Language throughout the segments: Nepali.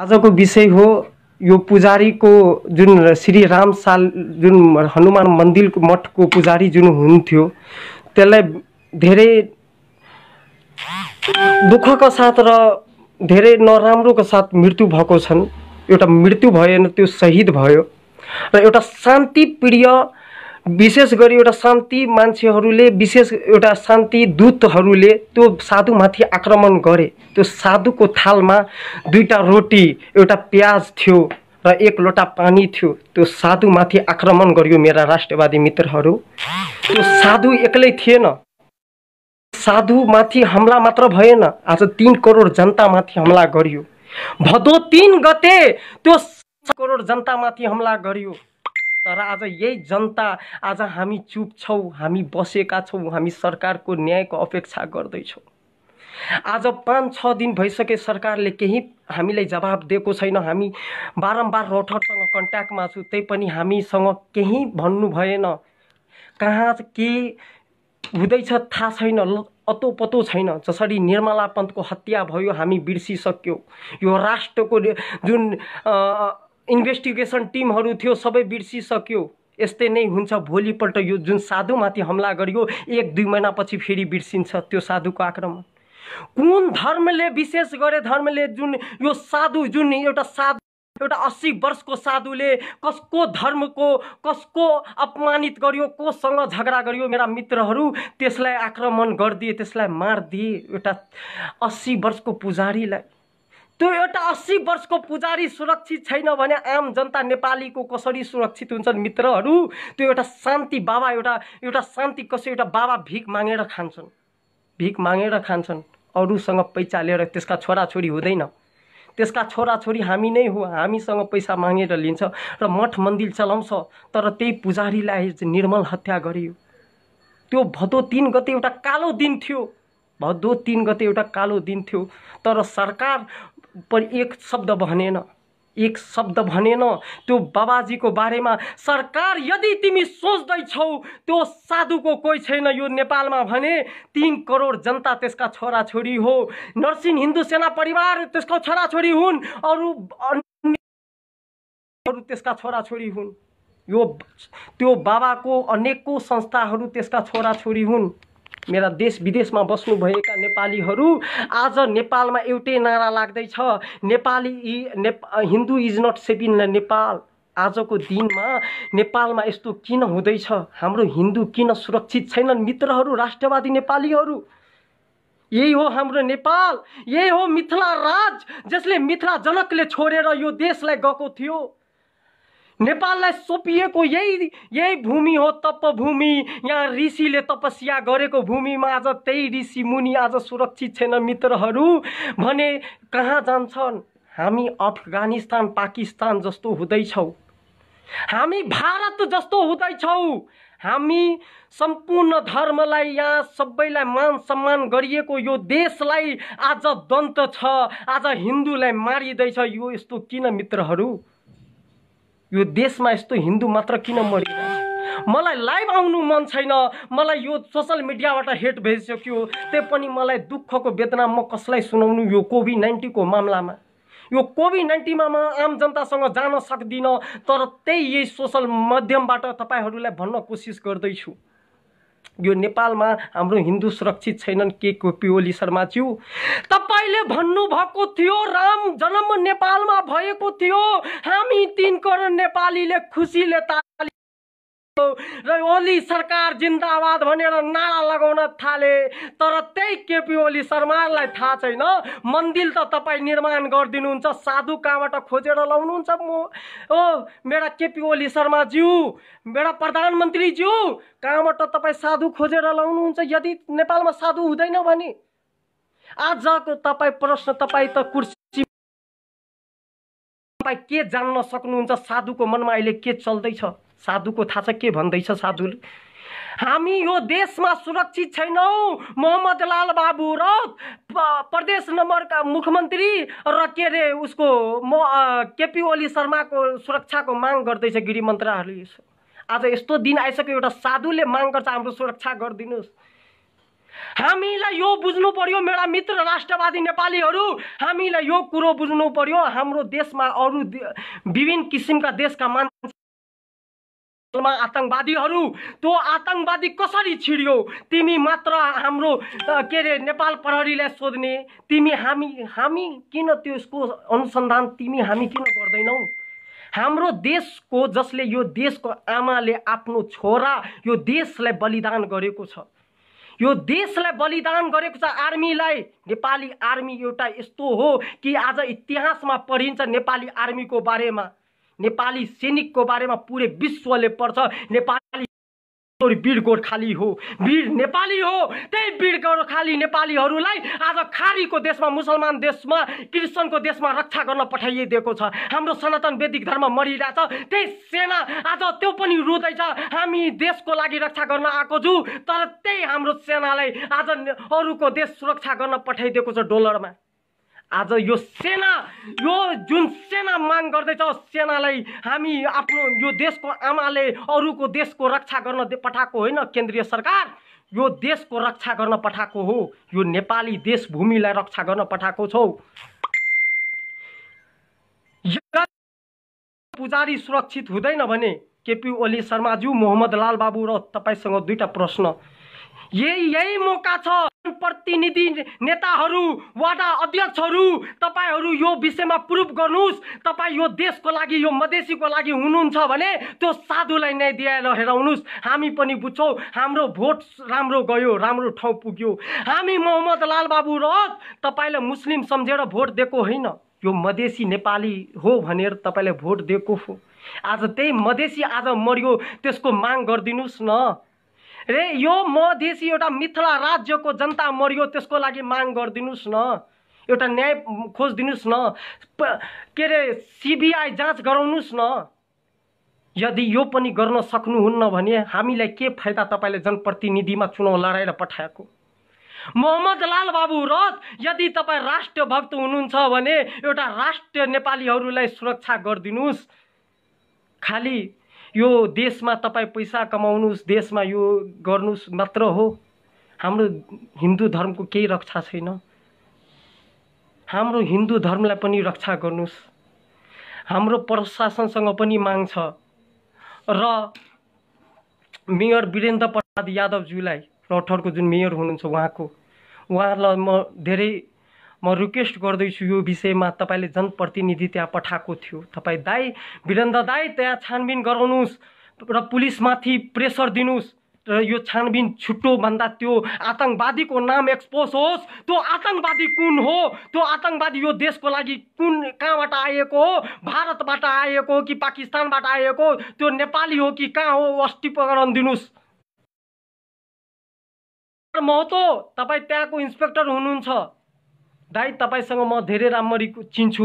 आजको विषय हो यो पुजारीको जुन श्री राम साल जुन हनुमान मन्दिर मठको पुजारी जुन हुन्थ्यो त्यसलाई धेरै दुःखको साथ र धेरै नराम्रोको साथ मृत्यु भएको छन् एउटा मृत्यु भएन त्यो शहीद भयो र एउटा शान्तिप्रिय विशेष गरी एउटा शान्ति मान्छेहरूले विशेष एउटा शान्ति दूतहरूले त्यो साधुमाथि आक्रमण गरे त्यो साधुको थालमा दुईवटा रोटी एउटा प्याज थियो र एक लोटा पानी थियो त्यो साधुमाथि आक्रमण गरियो मेरा राष्ट्रवादी मित्रहरू त्यो साधु एक्लै थिएन साधुमाथि हमला मात्र भएन आज तिन करोड जनतामाथि हमला गरियो भदो तिन गते त्यो करोड जनतामाथि हमला गरियो तर आज यही जनता आज हामी चुप छौँ हामी बसेका छौँ हामी सरकारको न्यायको अपेक्षा गर्दैछौँ आज पाँच छ दिन भइसके सरकारले केही हामीलाई जवाब दिएको छैन हामी बारम्बार रोठरसँग कन्ट्याक्टमा छु त्यही पनि हामीसँग केही भन्नु भएन कहाँ के हुँदैछ थाहा छैन अतो पतो छैन जसरी निर्मला पन्तको हत्या भयो हामी बिर्सिसक्यौँ यो राष्ट्रको जुन इन्भेस्टिगेसन टिमहरू थियो सबै बिर्सिसक्यो यस्तै नै हुन्छ भोलिपल्ट यो जुन साधुमाथि हमला गरियो एक दुई महिनापछि फेरि बिर्सिन्छ त्यो साधुको आक्रमण कुन धर्मले विशेष गरे धर्मले जुन यो साधु जुन एउटा साधु एउटा अस्सी वर्षको साधुले कसको धर्मको कसको अपमानित गर्यो कोसँग झगडा गरियो मेरा मित्रहरू त्यसलाई आक्रमण गरिदिए त्यसलाई मारिदिए एउटा अस्सी वर्षको पुजारीलाई त्यो एउटा अस्सी वर्षको पुजारी सुरक्षित छैन भने आम जनता नेपालीको कसरी सुरक्षित हुन्छन् मित्रहरू त्यो एउटा शान्ति बाबा एउटा एउटा शान्ति कसै एउटा बाबा भिख मागेर खान्छन् भिख मागेर खान्छन् अरूसँग पैसा लिएर त्यसका छोराछोरी हुँदैन त्यसका छोराछोरी हामी नै हो हामीसँग पैसा मागेर लिन्छ र मठ मन्दिर चलाउँछ तर त्यही पुजारीलाई निर्मल हत्या गरियो त्यो भदो तिन गते एउटा कालो दिन थियो भदो तिन गते एउटा कालो दिन थियो तर सरकार पनि एक शब्द भनेन एक शब्द भनेन त्यो बाबाजीको बारेमा सरकार यदि तिमी सोच्दैछौ त्यो साधुको कोही छैन यो नेपालमा भने तिन करोड जनता त्यसका छोराछोरी हो नर्सिङ हिन्दू सेना परिवार त्यसको छोराछोरी हुन् अरू अरू त्यसका छोराछोरी हुन् यो त्यो बाबाको अनेकौँ संस्थाहरू त्यसका छोराछोरी हुन् मेरा देश विदेशमा बस्नुभएका नेपालीहरू आज नेपालमा एउटै नारा लाग्दैछ नेपाली ने, Hindu is not saving Nepal आजको दिनमा नेपालमा यस्तो किन हुँदैछ हाम्रो हिन्दू किन सुरक्षित छैनन् मित्रहरू राष्ट्रवादी नेपालीहरू यही हो हाम्रो नेपाल यही हो मिथिला राज जसले मिथिला जनकले छोडेर यो देशलाई गएको थियो नेपाललाई सोपिएको यही यही भूमि हो तप भूमि यहाँ ऋषिले तपस्या गरेको भूमिमा आज त्यही ऋषि मुनि आज सुरक्षित छैन मित्रहरू भने कहाँ जान्छन् हामी अफगानिस्तान पाकिस्तान जस्तो हुँदैछौँ हामी भारत जस्तो हुँदैछौँ हामी सम्पूर्ण धर्मलाई यहाँ सबैलाई मान सम्मान गरिएको यो देशलाई आज दन्त छ आज हिन्दूलाई मारिँदैछ यो यस्तो किन मित्रहरू यो देशमा यस्तो हिन्दू मात्र किन मरिरहेको मलाई लाइभ आउनु मन छैन मलाई यो सोसल मिडियाबाट हेट भइसक्यो त्यही पनि मलाई दुःखको वेदना म कसलाई सुनाउनु यो कोभिड नाइन्टिनको मामलामा यो कोभिड नाइन्टिनमा म आम जनतासँग जान सक्दिनँ तर त्यही यही सोसल माध्यमबाट तपाईँहरूलाई भन्न कोसिस गर्दैछु यो नेपालमा हाम्रो हिन्दू सुरक्षित छैनन् के को पिओली शर्माज्यू तपाईँले भन्नुभएको थियो राम जन्म नेपालमा भएको थियो हामी तिन करोड नेपालीले खुसीले र ओली सरकार जिन्दाबाद भनेर नारा लगाउन थाले तर त्यही केपी ओली शर्मालाई थाहा छैन मन्दिर त तपाईँ निर्माण गरिदिनुहुन्छ साधु कहाँबाट खोजेर लाउनुहुन्छ म ओ मेरा केपी ओली शर्माज्यू मेरा प्रधानमन्त्रीज्यू कहाँबाट तपाईँ साधु खोजेर लाउनुहुन्छ यदि नेपालमा साधु हुँदैन भने आजको तपाईँ प्रश्न तपाईँ त कुर्सी तपाईँ के जान्न सक्नुहुन्छ साधुको मनमा अहिले के चल्दैछ साधुको थाहा छ के भन्दैछ साधुले हामी यो देशमा सुरक्षित छैनौँ मोहम्मद लाल बाबु र प्रदेश नम्बरका मुख्यमन्त्री र के अरे उसको म केपी ओली शर्माको सुरक्षाको माग गर्दैछ गृह मन्त्रालयले आज यस्तो दिन आइसक्यो एउटा साधुले माग गर्छ हाम्रो सुरक्षा गरिदिनुहोस् हामीलाई यो बुझ्नु पर्यो मेरा मित्र राष्ट्रवादी नेपालीहरू हामीलाई यो कुरो बुझ्नु पर्यो हाम्रो देशमा अरू विभिन्न किसिमका देशका मान आतङ्कवादीहरू त्यो आतङ्कवादी कसरी छिडियो तिमी मात्र हाम्रो के अरे नेपाल प्रहरीलाई सोध्ने तिमी हामी हामी किन त्यसको अनुसन्धान तिमी हामी किन गर्दैनौ हाम्रो देशको जसले यो देशको आमाले आफ्नो छोरा यो देशलाई बलिदान गरेको छ यो देशलाई बलिदान गरेको छ आर्मीलाई नेपाली आर्मी एउटा यस्तो हो कि आज इतिहासमा पढिन्छ नेपाली आर्मीको बारेमा नेपाली सैनिकको बारेमा पुरै विश्वले पढ्छ नेपाली वीर गोर्खाली हो वीर नेपाली हो त्यही वीर गोर्खाली नेपालीहरूलाई आज खारीको देशमा मुसलमान देशमा क्रिस्चियनको देशमा रक्षा गर्न पठाइदिएको छ हाम्रो सनातन वैदिक धर्म मरिरहेछ त्यही सेना आज त्यो पनि रुँदैछ हामी देशको लागि रक्षा गर्न आएको छु तर त्यही हाम्रो सेनालाई आज अरूको देश सुरक्षा गर्न पठाइदिएको छ डोलरमा आज यो सेना यो जुन सेना माग गर्दैछ सेनालाई हामी आफ्नो यो देशको आमाले अरूको देशको रक्षा गर्न पठाएको होइन केन्द्रीय सरकार यो देशको रक्षा गर्न पठाएको हो यो नेपाली देश भूमिलाई रक्षा गर्न पठाएको छौ पुजारी सुरक्षित हुँदैन भने केपी ओली शर्माज्यू मोहम्मद लालबाबु र तपाईँसँग दुईवटा प्रश्न यही यही मौका छ प्रतिनिधि नेताहरू वाडा अध्यक्षहरू तपाईँहरू यो विषयमा प्रुभ गर्नुहोस् तपाईँ यो देशको लागि यो मधेसीको लागि हुनुहुन्छ भने त्यो साधुलाई नै दिएर हेराउनुहोस् हामी पनि बुझ्छौँ हाम्रो भोट राम्रो गयो राम्रो ठाउँ पुग्यो हामी मोहम्मद लालबाबु र तपाईँलाई मुस्लिम सम्झेर भोट दिएको होइन यो मधेसी नेपाली हो भनेर तपाईँले भोट दिएको हो आज त्यही मधेसी आज मर्यो त्यसको माग गरिदिनुहोस् न रे यो मधेसी एउटा मिथिला राज्यको जनता मरियो त्यसको लागि माग गरिदिनुहोस् न एउटा न्याय खोजिदिनुहोस् न के अरे सिबिआई जाँच गराउनुहोस् न यदि यो पनि गर्न सक्नुहुन्न भने हामीलाई के फाइदा तपाईँले जनप्रतिनिधिमा चुनाउ लडाएर पठाएको मोहम्मद लाल बाबु रथ यदि तपाईँ राष्ट्रभक्त हुनुहुन्छ भने एउटा राष्ट्र नेपालीहरूलाई सुरक्षा गरिदिनुहोस् खालि यो देशमा तपाईँ पैसा कमाउनुहोस् देशमा यो गर्नुहोस् मात्र हो हाम्रो हिन्दू धर्मको केही रक्षा छैन हाम्रो हिन्दू धर्मलाई पनि रक्षा गर्नुहोस् हाम्रो प्रशासनसँग पनि माग छ र मेयर वीरेन्द्र प्रसाद यादवज्यूलाई रौठरको जुन मेयर हुनुहुन्छ उहाँको उहाँलाई म धेरै म रिक्वेस्ट गर्दैछु यो विषयमा तपाईँले जनप्रतिनिधि त्यहाँ पठाएको थियो तपाईँ दाई वीरेन्द्र दाई त्यहाँ छानबिन गराउनुहोस् र पुलिसमाथि प्रेसर दिनुहोस् र यो छानबिन भन्दा त्यो आतङ्कवादीको नाम एक्सपोज होस् त्यो आतङ्कवादी कुन हो त्यो आतङ्कवादी यो देशको लागि कुन कहाँबाट आएको हो भारतबाट आएको हो कि पाकिस्तानबाट आएको त्यो नेपाली हो कि कहाँ हो स्पष्टीकरण दिनुहोस् महतो तपाईँ त्यहाँको इन्सपेक्टर हुनुहुन्छ दाइ तपाईँसँग म धेरै राम्ररी चिन्छु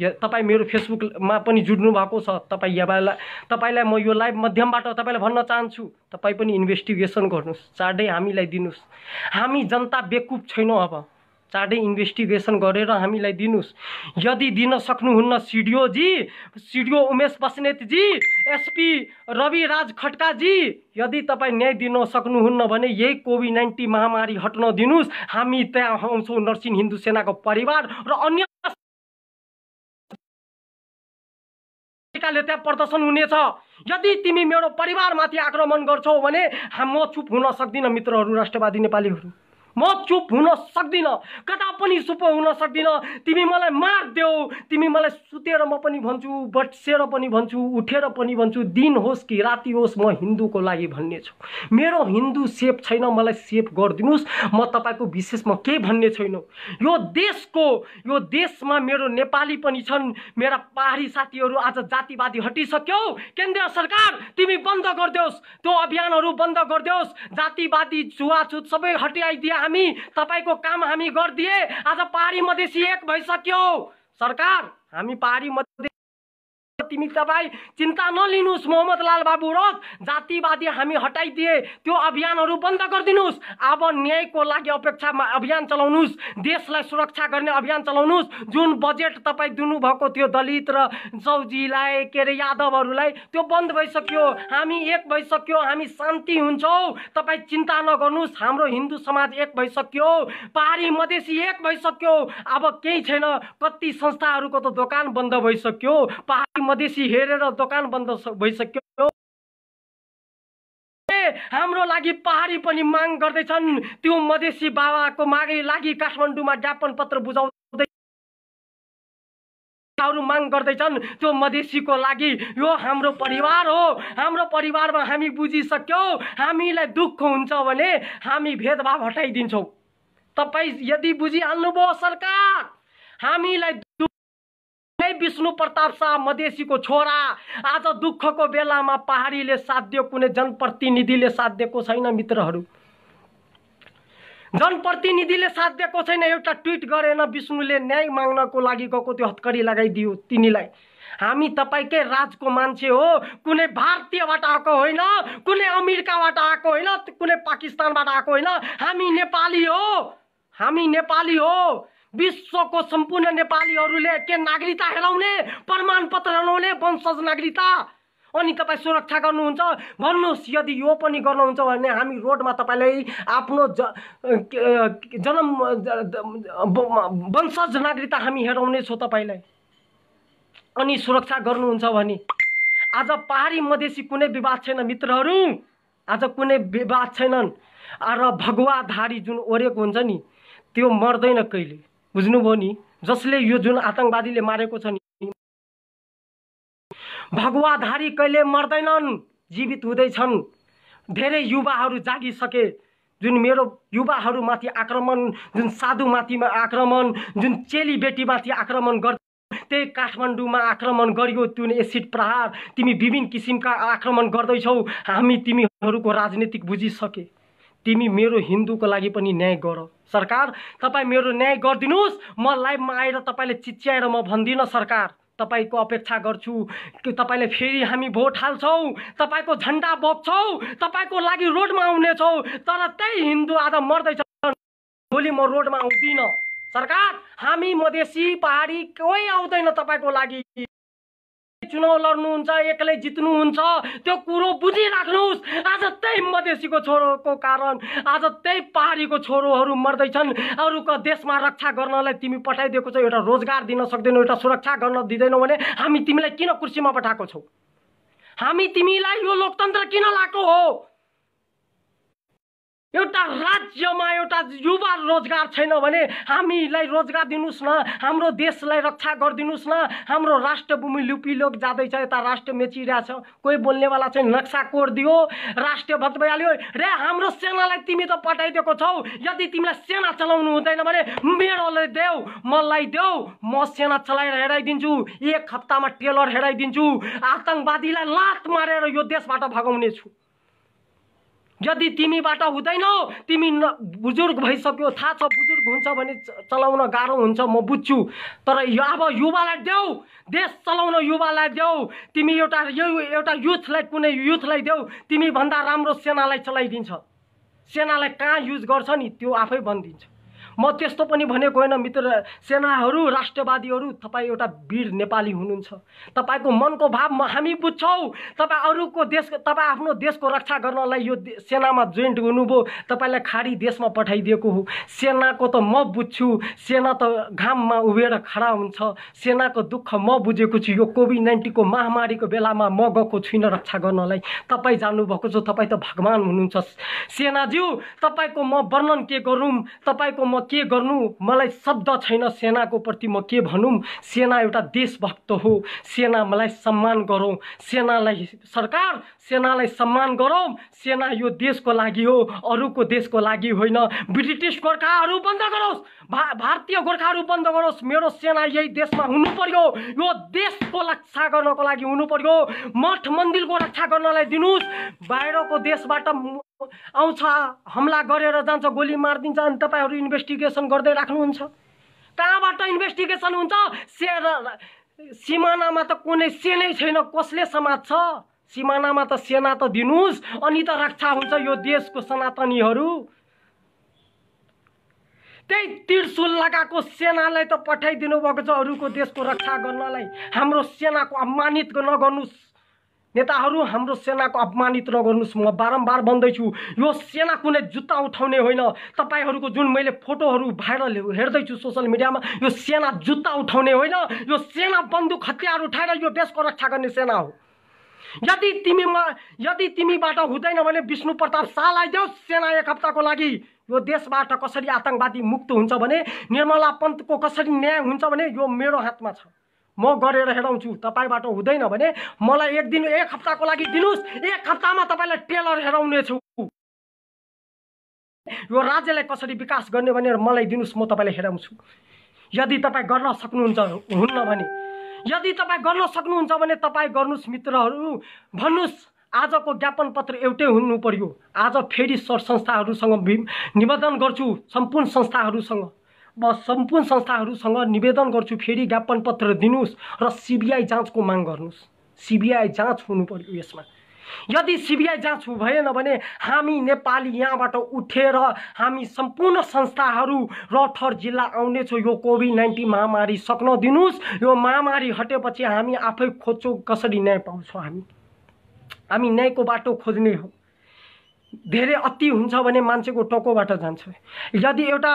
या तपाईँ मेरो फेसबुकमा पनि जुड्नु भएको छ तपाईँ यहाँलाई तपाईँलाई म यो लाइभ माध्यमबाट तपाईँलाई भन्न चाहन्छु तपाईँ पनि इन्भेस्टिगेसन गर्नुहोस् चाँडै हामीलाई दिनुहोस् हामी जनता बेकुप छैनौँ अब चाँडै इन्भेस्टिगेसन गरेर हामीलाई दिनुहोस् यदि दिन सक्नुहुन्न सिडिओजी सिडिओ उमेश बस्नेतजी एसपी रविराज राज खड्काजी यदि तपाईँ न्याय दिन सक्नुहुन्न भने यही कोभिड नाइन्टिन महामारी हट्न दिनुहोस् हामी त्यहाँ आउँछौँ नरसिंह हिन्दू सेनाको परिवार र अन्य त्यहाँ प्रदर्शन हुनेछ यदि तिमी मेरो परिवारमाथि आक्रमण गर्छौ भने म चुप हुन सक्दिनँ मित्रहरू राष्ट्रवादी नेपालीहरू म चुप हुन सक्दिनँ कता पनि चुप हुन सक्दिनँ तिमी मलाई मार देऊ तिमी मलाई सुतेर म पनि भन्छु बट्सेर पनि भन्छु उठेर पनि भन्छु दिन होस् कि राति होस् म हिन्दूको लागि भन्ने छु मेरो हिन्दू सेफ छैन मलाई सेफ गरिदिनुहोस् म तपाईँको विशेष म केही भन्ने छैन यो देशको यो देशमा मेरो नेपाली पनि छन् मेरा पहाडी साथीहरू आज जातिवादी हटिसक्यौ केन्द्रीय सरकार तिमी बन्द गरिदेऊ त्यो अभियानहरू बन्द गरिदेऊ जातिवादी छुवाछुत सबै हटिआइदिया हामी तपाईँको काम हामी गरिदिए आज पहाडी मधेसी एक भइसक्यो सरकार हामी पहाडी मधेसी तिमी तपाईँ चिन्ता नलिनुहोस् मोहम्मद लाल बाबु र जातिवादी हामी हटाइदिए त्यो अभियानहरू बन्द गरिदिनुहोस् अब न्यायको लागि अपेक्षामा अभियान चलाउनुहोस् देशलाई सुरक्षा गर्ने अभियान चलाउनुहोस् जुन बजेट तपाईँ दिनुभएको थियो दलित र चौजीलाई के अरे यादवहरूलाई त्यो बन्द भइसक्यो हामी एक भइसक्यो हामी शान्ति हुन्छौँ तपाईँ चिन्ता नगर्नुहोस् हाम्रो हिन्दू समाज एक भइसक्यो पहाडी मधेसी एक भइसक्यो अब केही छैन कति संस्थाहरूको त दोकान बन्द भइसक्यो पहाडी मधेसी बेसी हेरेर दोकान बन्द भइसक्यो हाम्रो लागि पहाडी पनि माग गर्दैछन् त्यो मधेसी बाबाको मागै लागि काठमाडौँमा ज्ञापन पत्र बुझाउँदै माग गर्दैछन् त्यो मधेसीको लागि यो हाम्रो परिवार हो हाम्रो परिवारमा हामी बुझिसक्यौँ हामीलाई दुःख हुन्छ भने हामी भेदभाव हटाइदिन्छौँ तपाईँ यदि बुझिहाल्नुभयो सरकार हामीलाई विष्णु प्रताप शाह मधेसीको छोरा आज दुःखको बेलामा पहाडीले साथ दियो कुनै जनप्रतिनिधिले साथ दिएको छैन मित्रहरू जनप्रतिनिधिले साथ दिएको छैन एउटा ट्विट गरेन विष्णुले न्याय माग्नको लागि गएको त्यो हत्करी लगाइदियो तिनीलाई हामी तपाईँकै राजको मान्छे हो कुनै भारतीयबाट आएको होइन कुनै अमेरिकाबाट आएको होइन कुनै पाकिस्तानबाट आएको होइन हामी नेपाली हो हामी नेपाली हो विश्वको सम्पूर्ण नेपालीहरूले के नागरिकता हेराउने प्रमाण पत्र हेराउने वंशज नागरिकता अनि तपाईँ सुरक्षा गर्नुहुन्छ भन्नुहोस् यदि यो पनि गर्नुहुन्छ भने हामी रोडमा तपाईँलाई आफ्नो ज जन्म वंशज नागरिकता हामी हेराउनेछौँ तपाईँलाई अनि सुरक्षा गर्नुहुन्छ भने आज पहाडी मधेसी कुनै विवाद छैन मित्रहरू आज कुनै विवाद छैनन् र भगवाधारी जुन ओरेको हुन्छ नि त्यो मर्दैन कहिले बुझ्नुभयो नि जसले यो जुन आतङ्कवादीले मारेको छ नि भगवाधारी कहिले मर्दैनन् जीवित हुँदैछन् धेरै युवाहरू जागिसके जुन मेरो युवाहरूमाथि आक्रमण जुन साधुमाथिमा आक्रमण जुन चेलीबेटीमाथि आक्रमण गर् त्यही काठमाडौँमा आक्रमण गरियो जुन एसिड प्रहार तिमी विभिन्न किसिमका आक्रमण गर्दैछौ हामी तिमीहरूको राजनीतिक बुझिसके तिमी मेरो हिन्दूको लागि पनि न्याय गर सरकार तपाईँ मेरो न्याय गरिदिनुहोस् म लाइभमा आएर तपाईँले चिच्याएर म भन्दिनँ सरकार तपाईँको अपेक्षा गर्छु कि तपाईँले फेरि हामी भोट हाल्छौँ तपाईँको झन्डा बोक्छौँ तपाईँको लागि रोडमा आउनेछौँ तर त्यही हिन्दू आज मर्दैछ भोलि म रोडमा आउँदिनँ सरकार हामी मधेसी पहाडी कोही आउँदैन तपाईँको लागि चुनाव लड्नुहुन्छ एक्लै जित्नुहुन्छ त्यो कुरो बुझिराख्नुहोस् आज त्यही मधेसीको छोरोको कारण आज त्यही पहाडीको छोरोहरू मर्दैछन् अरूको देशमा रक्षा गर्नलाई तिमी पठाइदिएको छौ एउटा रोजगार दिन सक्दैनौ एउटा सुरक्षा गर्न दिँदैनौ भने हामी तिमीलाई किन कुर्सीमा पठाएको छौ हामी तिमीलाई यो लोकतन्त्र किन लाएको हो एउटा राज्यमा एउटा युवा रोजगार छैन भने हामीलाई रोजगार दिनुहोस् न हाम्रो देशलाई रक्षा गरिदिनुहोस् न हाम्रो राष्ट्रभूमि लुपिलोक जाँदैछ यता राष्ट्र मेचिरहेछ कोही बोल्नेवाला चाहिँ नक्सा कोरिदियो राष्ट्र भक्त भइहाल्यो रे हाम्रो सेनालाई तिमी त पठाइदिएको छौ यदि तिमीलाई सेना चलाउनु हुँदैन भने मेरोले देऊ मलाई देऊ म सेना चलाएर हेराइदिन्छु एक हप्तामा टेलर हेराइदिन्छु आतङ्कवादीलाई लात मारेर यो देशबाट भगाउनेछु छु यदि तिमीबाट हुँदैनौ तिमी न बुजुर्ग भइसक्यो थाहा छ बुजुर्ग हुन्छ भने चलाउन गाह्रो हुन्छ म बुझ्छु तर यो अब युवालाई देऊ देश चलाउन युवालाई देऊ तिमी एउटा यो एउटा युथलाई कुनै युथलाई देऊ तिमीभन्दा राम्रो सेनालाई चलाइदिन्छ सेनालाई कहाँ युज गर्छ नि त्यो आफै बनिदिन्छ म त्यस्तो पनि भनेको होइन मित्र सेनाहरू राष्ट्रवादीहरू तपाईँ एउटा वीर नेपाली हुनुहुन्छ तपाईँको मनको भाव म हामी बुझ्छौँ तपाईँ अरूको देश तपाईँ आफ्नो देशको रक्षा गर्नलाई यो सेनामा जोइन्ट हुनुभयो तपाईँलाई खाडी देशमा पठाइदिएको हो सेनाको त म बुझ्छु सेना त घाममा उभिएर खडा हुन्छ सेनाको दुःख म बुझेको छु यो कोभिड नाइन्टिनको महामारीको बेलामा म गएको छुइनँ रक्षा गर्नलाई तपाईँ जानुभएको छ तपाईँ त भगवान् हुनुहुन्छ सेनाज्यू तपाईँको म वर्णन के गरौँ तपाईँको म के गर्नु मलाई शब्द छैन सेनाको प्रति म के भनौँ सेना एउटा देशभक्त हो सेना मलाई सम्मान गरौँ सेनालाई सरकार सेनालाई सम्मान गरौँ सेना यो देशको लागि हो अरूको देशको लागि होइन ब्रिटिस गोर्खाहरू बन्द गरोस् भा भारतीय गोर्खाहरू बन्द गरोस् मेरो सेना यही देशमा हुनु पर्यो यो देशको रक्षा गर्नको लागि हुनु पर्यो मठ मन्दिरको रक्षा गर्नलाई दिनुहोस् बाहिरको देशबाट आउँछ हमला गरेर जान्छ गोली मारिदिन्छ अनि तपाईँहरू इन्भेस्टिगेसन गर्दै राख्नुहुन्छ कहाँबाट इन्भेस्टिगेसन हुन्छ से सिमानामा त कुनै सेनै छैन कसले समाज छ सिमानामा त सेना त दिनुहोस् अनि त रक्षा हुन्छ यो देशको सनातनीहरू त्यही त्रिशुल लगाएको सेनालाई त पठाइदिनु भएको छ अरूको देशको रक्षा गर्नलाई हाम्रो सेनाको अपमानित नगर्नुहोस् नेताहरू हाम्रो सेनाको अपमानित नगर्नुहोस् म बारम्बार भन्दैछु यो सेना कुनै जुत्ता उठाउने होइन तपाईँहरूको जुन मैले फोटोहरू भाइरल हेर्दैछु सोसियल मिडियामा यो सेना जुत्ता उठाउने होइन यो सेना बन्दुक हतियार उठाएर यो देशको रक्षा गर्ने सेना हो यदि तिमीमा यदि तिमीबाट हुँदैन भने विष्णु प्रताप शाह देऊ सेना एक हप्ताको लागि यो देशबाट कसरी आतङ्कवादी मुक्त हुन्छ भने निर्मला पन्तको कसरी न्याय हुन्छ भने यो मेरो हातमा छ म गरेर हेराउँछु तपाईँबाट हुँदैन भने मलाई एक दिन एक हप्ताको लागि दिनुहोस् एक हप्तामा तपाईँलाई टेलर हेराउनेछु यो राज्यलाई कसरी विकास गर्ने भनेर मलाई दिनुहोस् म तपाईँलाई हेराउँछु यदि तपाईँ गर्न सक्नुहुन्छ हुन्न भने यदि तपाईँ गर्न सक्नुहुन्छ भने तपाईँ गर्नुहोस् मित्रहरू भन्नुहोस् आजको ज्ञापन पत्र एउटै हुनु पर्यो आज फेरि सर संस्थाहरूसँग निवेदन गर्छु सम्पूर्ण संस्थाहरूसँग म सम्पूर्ण संस्थाहरूसँग निवेदन गर्छु फेरि ज्ञापन पत्र दिनुहोस् र सिबिआई जाँचको माग गर्नुहोस् सिबिआई जाँच हुनु पर्यो यसमा यदि सिबिआई जाँच भएन भने हामी नेपाली यहाँबाट उठेर हामी सम्पूर्ण संस्थाहरू थर जिल्ला आउनेछौँ यो कोभिड नाइन्टिन महामारी सक्न दिनुहोस् यो महामारी हटेपछि हामी आफै खोज्छौँ कसरी न्याय पाउँछौँ हामी हामी न्यायको बाटो खोज्ने हो धेरै अति हुन्छ भने मान्छेको टोकोबाट जान्छ यदि एउटा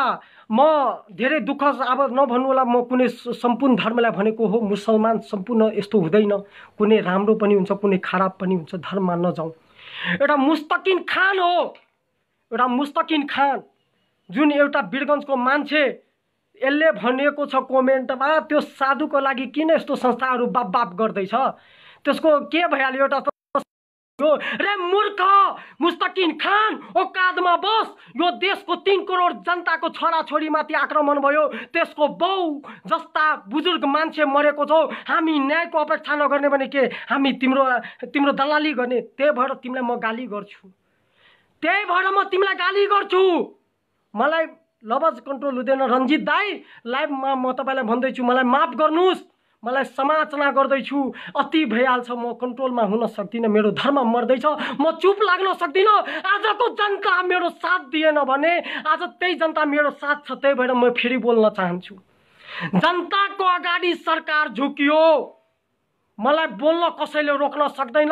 म धेरै दुःख अब नभन्नु होला म कुनै सम्पूर्ण धर्मलाई भनेको हो मुसलमान सम्पूर्ण यस्तो हुँदैन कुनै राम्रो पनि हुन्छ कुनै खराब पनि हुन्छ धर्ममा नजाउँ एउटा मुस्तकिन खान हो एउटा मुस्तकिन खान जुन एउटा वीरगन्जको मान्छे यसले भनिएको छ कमेन्टमा त्यो साधुको लागि किन यस्तो संस्थाहरू बाप बाप गर्दैछ त्यसको के भइहाल्यो एउटा रे मूर्ख मुस्तकिन खान ओ कादमा बस यो देशको तिन करोड जनताको छोरा माथि आक्रमण भयो त्यसको बहु जस्ता बुजुर्ग मान्छे मरेको छौ हामी न्यायको अपेक्षा नगर्ने भने के हामी तिम्रो तिम्रो दलाली गर्ने त्यही भएर तिमीलाई म गाली गर्छु त्यही भएर म तिमीलाई गाली गर्छु मलाई लवज कन्ट्रोल हुँदैन रन्जित दाई लाइभमा म तपाईँलाई भन्दैछु मलाई माफ गर्नुहोस् मलाई समाचना गर्दैछु अति भइहाल्छ म कन्ट्रोलमा हुन सक्दिनँ मेरो धर्म मर्दैछ म चुप लाग्न सक्दिनँ आजको जनता मेरो साथ दिएन भने आज त्यही जनता मेरो साथ छ त्यही भएर म फेरि बोल्न चाहन्छु जनताको अगाडि सरकार झुकियो मलाई बोल्न कसैले रोक्न सक्दैन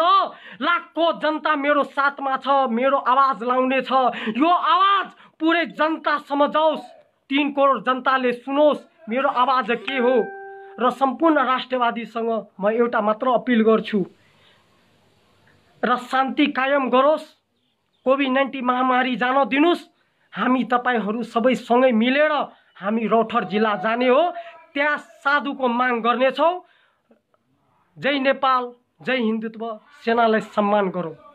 लाखको जनता मेरो साथमा छ मेरो आवाज लाउने छ यो आवाज पुरै जनता सम्झाओस् तिन करोड जनताले सुनोस् मेरो आवाज के हो र सम्पूर्ण राष्ट्रवादीसँग म एउटा मात्र अपिल गर्छु र शान्ति कायम गरोस् कोभिड नाइन्टिन महामारी जान दिनुहोस् हामी तपाईँहरू सबै मिलेर हामी रौठर जिल्ला जाने हो त्यहाँ साधुको माग गर्नेछौँ जय नेपाल जय हिन्दुत्व सेनालाई सम्मान गरौँ